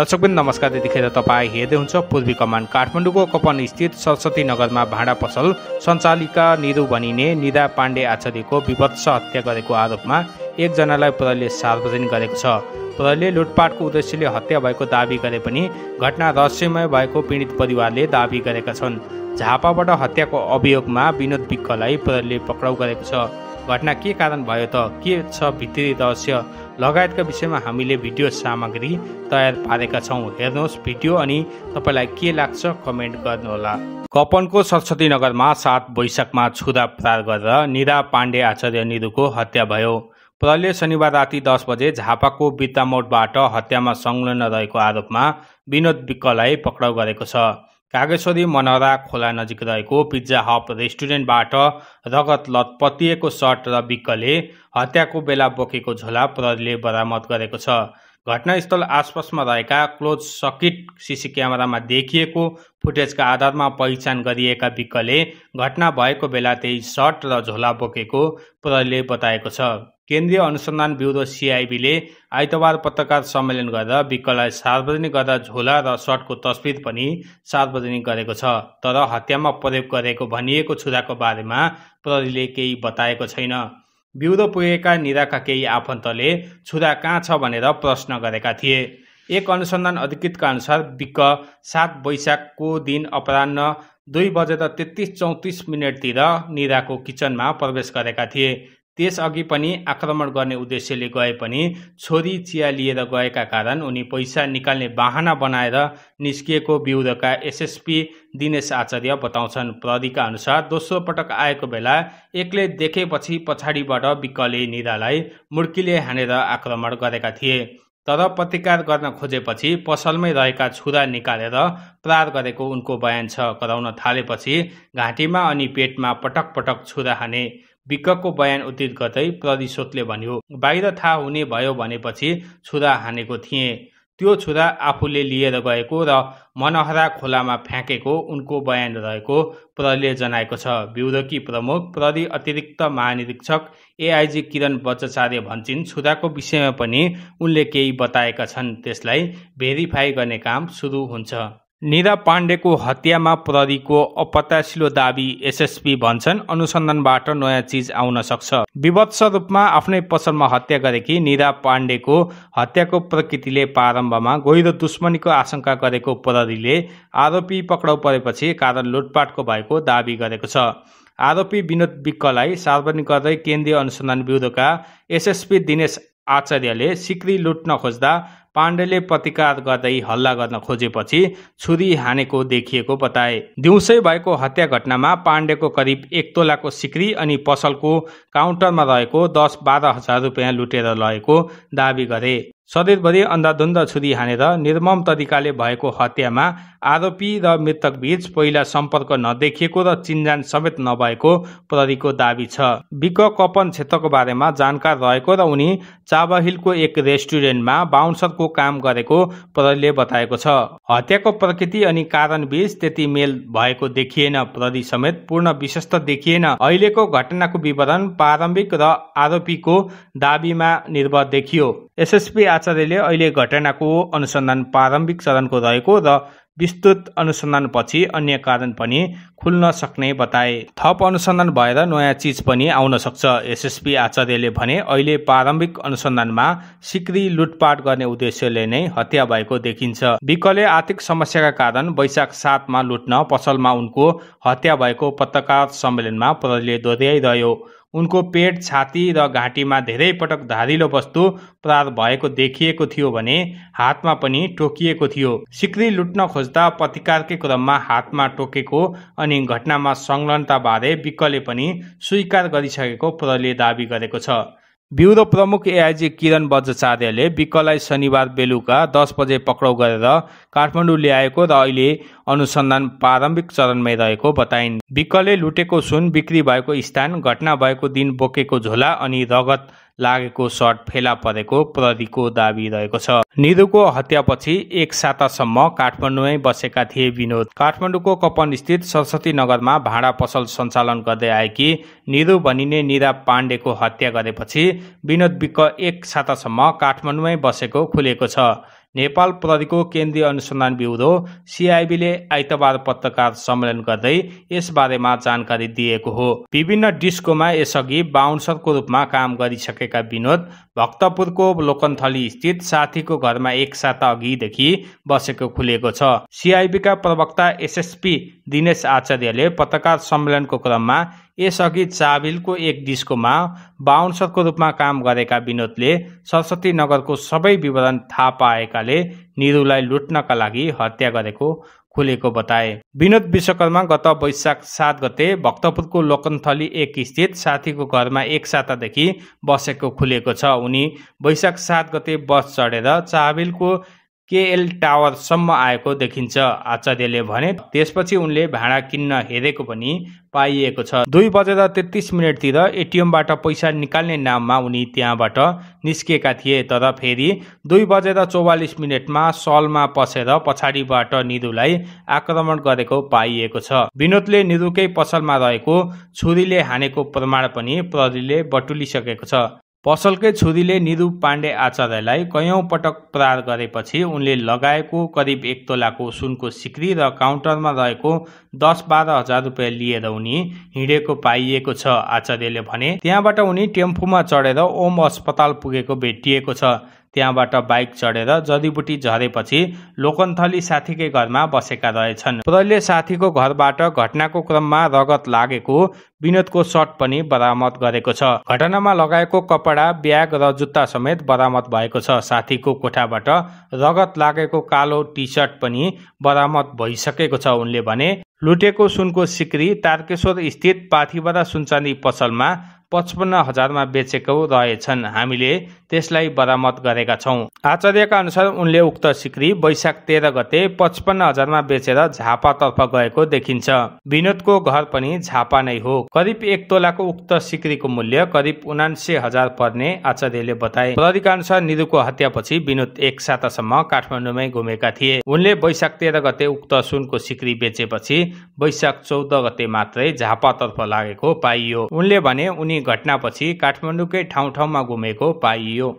दर्शकबिन नमस्कार त्यतिखेर तपाईँ हेर्दै हुन्छ पूर्वी कमान काठमाडौँको कपन स्थित सरस्वती नगरमा भाँडा पसल सञ्चालिका निरु भनिने निदा पाण्डे आचार्यको विभत्स हत्या गरेको आरोपमा एकजनालाई प्रहरीले सार्वजनिक गरेको छ प्रहरीले लुटपाटको उद्देश्यले हत्या भएको दावी गरे पनि घटना रहस्यमय भएको पीडित परिवारले दावी गरेका छन् झापाबाट हत्याको अभियोगमा विनोद विक्कलाई प्रहरीले पक्राउ गरेको छ घटना के कारण भयो त के छ भित्री रहस्य लगायतका विषयमा हामीले भिडियो सामग्री तयार पारेका छौँ हेर्नुहोस् भिडियो अनि तपाईँलाई के लाग्छ कमेन्ट गर्नुहोला कपनको सरस्वती नगरमा सात वैशाखमा छुदा प्रार गरेर निरा पाण्डे आचार्य निरुको हत्या भयो प्रहरीले शनिबार राति दस बजे झापाको बित्तामोडबाट हत्यामा संलग्न रहेको आरोपमा विनोद विक्कलाई पक्राउ गरेको छ कागेश्वरी मनहरा खोला नजिक रहेको पिज्जा हप रेस्टुरेन्टबाट रगत लतपतिएको सर्ट र विकले हत्याको बेला बोकेको झोला प्रहरीले बरामद गरेको छ घटनास्थल आसपासमा रहेका क्लोज सर्किट सिसी क्यामेरामा देखिएको फुटेजका आधारमा पहिचान गरिएका विकले घटना भएको बेला त्यही सर्ट र झोला बोकेको प्रहरीले बताएको छ केन्द्रीय अनुसन्धान ब्युरो सिआइबीले आइतबार पत्रकार सम्मेलन गरेर विकलाई सार्वजनिक गर्दा झोला र सर्टको तस्विर पनि सार्वजनिक गरेको छ तर हत्यामा प्रयोग गरेको भनिएको छुराको बारेमा प्रहरीले केही बताएको छैन ब्युरो पुगेका निराका केही आफन्तले छुरा कहाँ छ भनेर प्रश्न गरेका थिए एक अनुसन्धान अधिकृतका अनुसार विक सात वैशाखको दिन अपरान्न दुई बजेर तेत्तिस चौतिस मिनटतिर निराको किचनमा प्रवेश गरेका थिए त्यसअघि पनि आक्रमण गर्ने उद्देश्यले गए पनि छोरी चिया लिएर गएका कारण उनी पैसा निकाल्ने बाहना बनाएर निस्किएको ब्युरोका एसएसपी दिनेश आचार्य बताउँछन् प्रहरीका अनुसार दोस्रो पटक आएको बेला एक्लै देखेपछि पछाडिबाट विकले निरालाई मुर्कीले हानेर आक्रमण गरेका थिए तर प्रतिकार गर्न खोजेपछि पसलमै रहेका छुरा निकालेर प्रार गरेको उनको बयान छ कराउन थालेपछि घाँटीमा अनि पेटमा पटक पटक छुरा हाने विकको बयान उद्धित गर्दै प्रतिशोधले भन्यो बाहिर थाहा हुने भयो भनेपछि छुरा हानेको थिएँ त्यो छुरा आफूले लिएर गएको र मनहरा खोलामा फ्याँकेको उनको बयान रहेको प्रहरीले जनाएको छ ब्युरोकी प्रमुख प्रहरी अतिरिक्त महानिरीक्षक एआइजी किरण बच्चाचार्य भन्छन् छुराको विषयमा पनि उनले केही बताएका छन् त्यसलाई भेरिफाई गर्ने काम सुरु हुन्छ निधा पाण्डेको हत्यामा प्रहरीको अपत्यासिलो दावी एसएसपी भन्छन् अनुसन्धानबाट नयाँ चिज आउन सक्छ विवत्स रूपमा आफ्नै पसलमा हत्या गरेकी निधा पाण्डेको हत्याको प्रकृतिले प्रारम्भमा गहिरो दुश्मनीको आशंका गरेको प्रहरीले आरोपी पक्राउ परेपछि कारण लुटपाटको भएको दावी गरेको छ आरोपी विनोद विक्कलाई सार्वजनिक गर्दै केन्द्रीय अनुसन्धान ब्युरोका एसएसपी दिनेश आचार्यले सिक्री लुट्न खोज्दा पाण्डेले प्रतिकार गर्दै हल्ला गर्न खोजेपछि छुरी हानेको देखिएको बताए दिउँसै भएको हत्या घटनामा पाण्डेको करिब एक तोलाको सिक्री अनि पसलको काउन्टरमा रहेको दस बाह्र हजार रुपियाँ लुटेर लगेको दावी गरे सधैँभरि अन्धाधुन्द छुरी हानेर निर्मम तरिकाले भएको हत्यामा आरोपी र मृतकबीच पहिला सम्पर्क नदेखिएको र चिन्जान समेत नभएको प्रहरीको दावी छ विक कपन क्षेत्रको बारेमा जानकार रहेको र उनी चाबहिलको एक रेस्टुरेन्टमा बााउन्सरको काम गरेको प्रहरीले बताएको छ हत्याको प्रकृति अनि कारणबीच त्यति मेल भएको देखिएन प्रहरी समेत पूर्ण विश्वस्त देखिएन अहिलेको घटनाको विवरण प्रारम्भिक र आरोपीको दावीमा निर्भर देखियो एसएसपी आचार्यले अहिले घटनाको अनुसन्धान प्रारम्भिक चरणको रहेको र विस्तृत अनुसन्धानपछि अन्य कारण पनि खुल्न सक्ने बताए थप अनुसन्धान भएर नयाँ चिज पनि आउन सक्छ एसएसपी आचार्यले भने अहिले प्रारम्भिक अनुसन्धानमा सिक्री लुटपाट गर्ने उद्देश्यले नै हत्या भएको देखिन्छ विकले आर्थिक समस्याका कारण वैशाख सातमा लुट्न पसलमा उनको हत्या भएको पत्रकार सम्मेलनमा प्रहरीले दोहोऱ्याइरह्यो उनको पेट छाती र घाँटीमा धेरै पटक धारिलो वस्तु प्रहार भएको देखिएको थियो भने हातमा पनि टोकिएको थियो सिक्री लुट्न खोज्दा प्रतिकारकै क्रममा हातमा टोकेको अनि घटनामा संलग्नताबारे विकले पनि स्वीकार गरिसकेको प्रहरीले दावी गरेको छ ब्युरो प्रमुख एआइजी किरण बज्राचार्यले विकलाई शनिबार बेलुका दस बजे पक्राउ गरेर काठमाडौँ ल्याएको र अहिले अनुसन्धान प्रारम्भिक चरणमै रहेको बताइन् विकले लुटेको सुन बिक्री भएको स्थान घटना भएको दिन बोकेको झोला अनि रगत लागेको सर्ट फेला परेको प्रहरीको दावी रहेको छ निधुको हत्यापछि एक सातासम्म काठमाडौँमै बसेका थिए विनोद काठमाडौँको कपन स्थित सरस्वती नगरमा भाँडा पसल सञ्चालन गर्दै आएकी निधु भनिने निरा पाण्डेको हत्या गरेपछि विनोद विक्क एक सातासम्म काठमाडौँमै बसेको खुलेको छ नेपाल प्रहरीको केन्द्रीय अनुसन्धान ब्युरो सिआइबीले आइतबार पत्रकार सम्मेलन गर्दै यस बारेमा जानकारी दिएको हो विभिन्न डिस्कोमा यसअघि बााउन्सरको रूपमा काम गरिसकेका विनोद भक्तपुरको लोकन्थली स्थित साथीको घरमा एक साता अघिदेखि बसेको खुलेको छ सिआइबीका प्रवक्ता एसएसपी दिनेश आचार्यले पत्रकार सम्मेलनको क्रममा यसअघि चाबिलको एक डिस्कोमा बााउन्सरको रूपमा काम गरेका विनोदले सरस्वती नगरको सबै विवरण थाहा पाएकाले निरुलाई लुट्नका लागि हत्या गरेको खुलेको बताए विनोद विश्वकर्मा गत वैशाख सात गते भक्तपुरको लोकनथली एक स्थित साथीको घरमा एक सातादेखि बसेको खुलेको छ उनी वैशाख सात गते बस चढेर चाबिलको केएल टावरसम्म आएको देखिन्छ आचार्यले भने त्यसपछि उनले भाँडा किन्न हेरेको पनि पाइएको छ दुई बजेर तेत्तिस मिनटतिर एटिएमबाट पैसा निकाल्ने नाममा उनी त्यहाँबाट निस्किएका थिए तर फेरि दुई बजेर चौवालिस मिनटमा सलमा पसेर पछाडिबाट निधुलाई आक्रमण गरेको पाइएको छ विनोदले निधुकै पसलमा रहेको छुरीले हानेको प्रमाण पनि प्रहरीले बटुलिसकेको छ पसलकै छुरीले निरु पाण्डे आचार्यलाई कैयौँ पटक प्रहार गरेपछि उनले लगाएको करिब एक तोलाको सुनको सिक्री र काउन्टरमा रहेको दस बाह्र हजार रुपियाँ लिएर उनी हिँडेको पाइएको छ आचार्यले भने त्यहाँबाट उनी टेम्फूमा चढेर ओम अस्पताल पुगेको भेटिएको छ त्यहाँबाट बाइक चढेर जडीबुटी झरेपछि लोकन्थली साथीकै घरमा बसेका रहेछन् प्रहरीले साथीको घरबाट घटनाको क्रममा रगत लागेको विनोदको सर्ट पनि बरामद गरेको छ घटनामा लगाएको कपडा ब्याग र जुत्ता समेत बरामद भएको छ साथीको कोठाबाट रगत लागेको कालो टी सर्ट पनि बरामद भइसकेको छ उनले भने लुटेको सुनको सिक्री तारकेश्वर स्थित पाथिबरा सुनचानी पसलमा पचपन्न हजारमा बेचेको रहेछन् हामीले त्यसलाई बरामद गरेका छौँ आचार्यका अनुसार उनले उक्त सिक्री वैशाख तेह्र गते पचपन्न हजारमा बेचेर झापातर्फ गएको देखिन्छ विनोदको घर पनि झापा नै हो करिब एक तोलाको उक्त सिक्रीको मूल्य करिब उनासे हजार पर्ने आचार्यले बताए प्रहरीका अनुसार निरुको हत्यापछि विनोद एक सातासम्म काठमाडौँमै घुमेका थिए उनले वैशाख तेह्र गते उक्त सुनको सिक्री बेचेपछि वैशाख चौध गते मात्रै झापातर्फ लागेको पाइयो उनले भने उनी घटनापछि काठमाडौँकै ठाउँ ठाउँमा घुमेको पाइयो